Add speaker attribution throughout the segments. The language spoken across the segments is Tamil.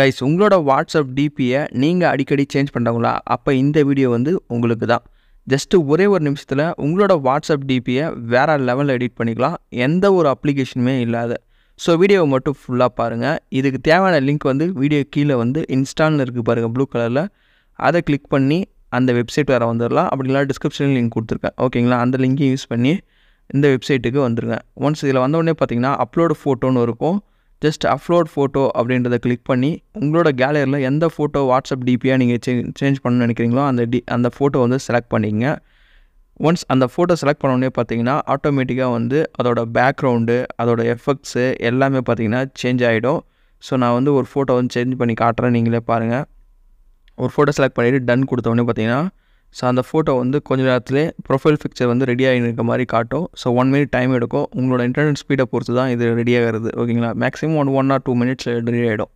Speaker 1: கைஸ் உங்களோட வாட்ஸ்அப் டிபியை நீங்கள் அடிக்கடி சேஞ்ச் பண்ணுறவங்களா அப்போ இந்த வீடியோ வந்து உங்களுக்கு தான் ஜஸ்ட்டு ஒரே ஒரு நிமிஷத்தில் உங்களோட வாட்ஸ்அப் டிபியை வேறு லெவலில் எடிட் பண்ணிக்கலாம் எந்த ஒரு அப்ளிகேஷனுமே இல்லாத ஸோ வீடியோவை மட்டும் ஃபுல்லாக பாருங்கள் இதுக்கு தேவையான லிங்க் வந்து வீடியோ கீழே வந்து இன்ஸ்டாலில் இருக்குது பாருங்கள் ப்ளூ கலரில் அதை கிளிக் பண்ணி அந்த வெப்சைட் வேறு வந்துடலாம் அப்படிங்களா டிஸ்கிரிப்ஷனில் லிங்க் கொடுத்துருக்கேன் ஓகேங்களா அந்த லிங்க்கையும் யூஸ் பண்ணி இந்த வெப்சைட்டுக்கு வந்துருங்க ஒன்ஸ் இதில் வந்தோடனே பார்த்தீங்கன்னா அப்லோடு ஃபோட்டோன்னு இருக்கும் ஜஸ்ட் அப்லோட் ஃபோட்டோ அப்படின்றத கிளிக் பண்ணி உங்களோட கேலரியில் எந்த ஃபோட்டோ வாட்ஸ்அப் டிபியாக நீங்கள் சேஞ்ச் சேஞ்ச் பண்ணணும்னு நினைக்கிறீங்களோ அந்த டி அந்த ஃபோட்டோ வந்து செலக்ட் பண்ணிங்க ஒன்ஸ் அந்த ஃபோட்டோ செலக்ட் பண்ணோடனே பார்த்தீங்கன்னா ஆட்டோமேட்டிக்காக வந்து அதோட பேக்ரவுண்டு அதோட எஃபெக்ட்ஸு எல்லாமே பார்த்திங்கன்னா சேஞ்ச் ஆகிடும் ஸோ நான் வந்து ஒரு ஃபோட்டோ வந்து சேஞ்ச் பண்ணி காட்டுறேன் நீங்களே பாருங்கள் ஒரு ஃபோட்டோ செலக்ட் பண்ணிவிட்டு டன் கொடுத்தோடனே பார்த்தீங்கன்னா ஸோ அந்த ஃபோட்டோ வந்து கொஞ்சம் நேரத்துலேயே ப்ரொஃபைல் பிக்சர் வந்து ரெடியாக ஆகிருக்க மாதிரி காட்டும் ஸோ ஒன் மினிட் டைம் எடுக்கும் உங்களோட இன்டர்நெட் ஸ்பீடை பொறுத்து தான் இது ரெடியாகிறது ஓகேங்களா maximum one one or two minutes ready ஆகிடும்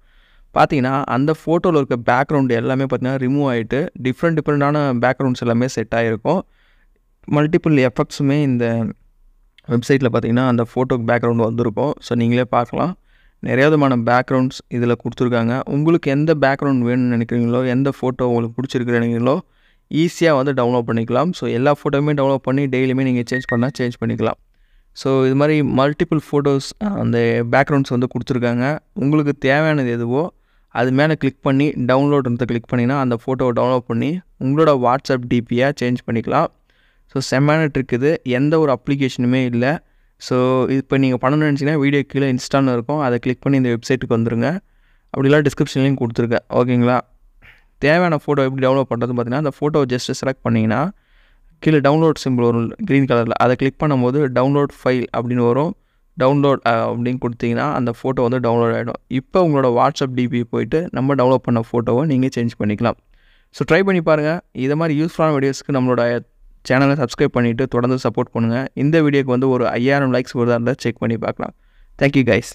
Speaker 1: பார்த்தீங்கன்னா அந்த ஃபோட்டோவில் இருக்க பேக்ரவுண்ட் எல்லாமே பார்த்திங்கன்னா ரிமூவ் ஆகிட்டு டிஃப்ரெண்ட் டிஃப்ரெண்ட்டான பேக்ரவுண்ட்ஸ் எல்லாமே செட் ஆகிருக்கும் மல்டிபிள் எஃபெக்ட்ஸுமே இந்த வெப்சைட்டில் பார்த்திங்கன்னா அந்த ஃபோட்டோக்கு பேக்ரவுண்ட் வந்திருக்கும் ஸோ நீங்களே பார்க்கலாம் நிறையா விதமான பேக்ரவுண்ட்ஸ் இதில் கொடுத்துருக்காங்க உங்களுக்கு எந்த பேக்ரவுண்ட் வேணும்னு நினைக்கிறீங்களோ எந்த ஃபோட்டோ உங்களுக்கு பிடிச்சிருக்கிறீங்களோ ஈஸியாக வந்து டவுன்லோட் பண்ணிக்கலாம் ஸோ எல்லா ஃபோட்டோவுமே டவுன்லோட் பண்ணி டெய்லியுமே நீங்கள் சேஞ்ச் பண்ணால் சேஞ்ச் பண்ணிக்கலாம் ஸோ இது மாதிரி மல்டிபிள் ஃபோட்டோஸ் அந்த பேக்ரவுண்ட்ஸ் வந்து கொடுத்துருக்காங்க உங்களுக்கு தேவையானது எதுவோ அது மேலே கிளிக் பண்ணி டவுன்லோட் வந்து கிளிக் பண்ணினா அந்த ஃபோட்டோவை டவுன்லோட் பண்ணி உங்களோட வாட்ஸ்அப் டிபியாக சேஞ்ச் பண்ணிக்கலாம் ஸோ செம்மான இருக்குது எந்த ஒரு அப்ளிகேஷனுமே இல்லை ஸோ இப்போ நீங்கள் பண்ணணும்னு நினச்சிங்கன்னா வீடியோ கீழே இன்ஸ்டான்னு இருக்கும் அதை கிளிக் பண்ணி இந்த வெப்சைட்டுக்கு வந்துடுங்க அப்படிலாம் டிஸ்கிரிப்ஷன்லேயும் கொடுத்துருக்கேன் ஓகேங்களா தேவையான ஃபோட்டோ எப்படி டவுன்லோட் பண்ணுறதுன்னு பார்த்தீங்கன்னா அந்த ஃபோட்டோ ஜஸ்ட்டு செலக்ட் பண்ணிங்கன்னா கீழே டவுன்லோட் சிம்பிள் வரும் க்ரீன் கலரில் அதை கிளிக் பண்ணும்போது டவுன்லோட் ஃபைல் அப்படின்னு வரும் டவுன்லோட் அப்படின்னு கொடுத்தீங்கன்னா அந்த ஃபோட்டோ வந்து டவுன்லோட் ஆகிடும் இப்போ உங்களோட வாட்ஸ்அப் டிபி போயிட்டு நம்ம டவுன்லோட் பண்ண ஃபோட்டோவை நீங்கள் சேஞ்ச் பண்ணிக்கலாம் ஸோ ட்ரை பண்ணி பாருங்கள் இதை மாதிரி யூஸ்ஃபுல்லான வீடியோஸ்க்கு நம்மளோட சேனலை சப்ஸ்கிரைப் பண்ணிவிட்டு தொடர்ந்து சப்போர்ட் பண்ணுங்கள் இந்த வீடியோக்கு வந்து ஒரு ஐயாயிரம் லைக்ஸ் வருதா இருந்தால் செக் பண்ணி பார்க்கலாம் தேங்க்யூ கைஸ்